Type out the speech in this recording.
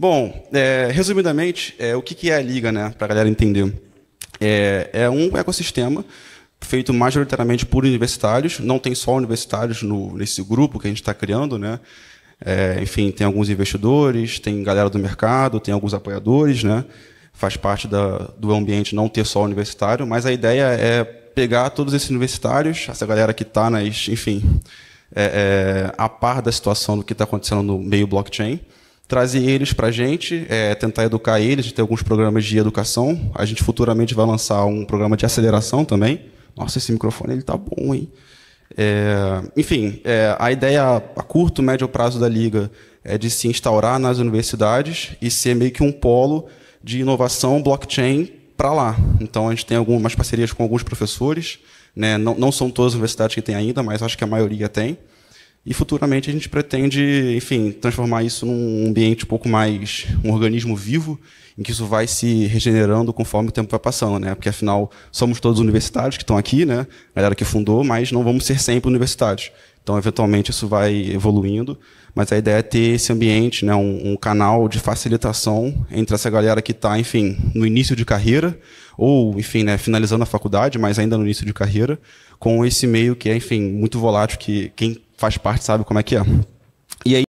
Bom, é, resumidamente, é, o que é a Liga, né, para a galera entender? É, é, um ecossistema feito majoritariamente por universitários, não tem só universitários no, nesse grupo que a gente está criando, né? É, enfim, tem alguns investidores, tem galera do mercado, tem alguns apoiadores, né? Faz parte da, do ambiente não ter só universitário, mas a ideia é pegar todos esses universitários, essa galera que está nas, enfim, é, é, a par da situação do que está acontecendo no meio blockchain, trazer eles para a gente, é, tentar educar eles, ter alguns programas de educação. A gente futuramente vai lançar um programa de aceleração também. Nossa, esse microfone ele tá bom, hein? É, enfim, é, a ideia a curto, médio prazo da Liga é de se instaurar nas universidades e ser meio que um polo de inovação blockchain para lá. Então, a gente tem algumas parcerias com alguns professores, né? não, não são todas as universidades que tem ainda, mas acho que a maioria tem. E futuramente a gente pretende, enfim, transformar isso num ambiente um pouco mais um organismo vivo, em que isso vai se regenerando conforme o tempo vai passando, né? Porque afinal somos todos universitários que estão aqui, né? A galera que fundou, mas não vamos ser sempre universitários. Então, eventualmente, isso vai evoluindo, mas a ideia é ter esse ambiente, né, um, um canal de facilitação entre essa galera que está, enfim, no início de carreira, ou, enfim, né, finalizando a faculdade, mas ainda no início de carreira, com esse meio que é, enfim, muito volátil, que quem faz parte, sabe como é que é. E aí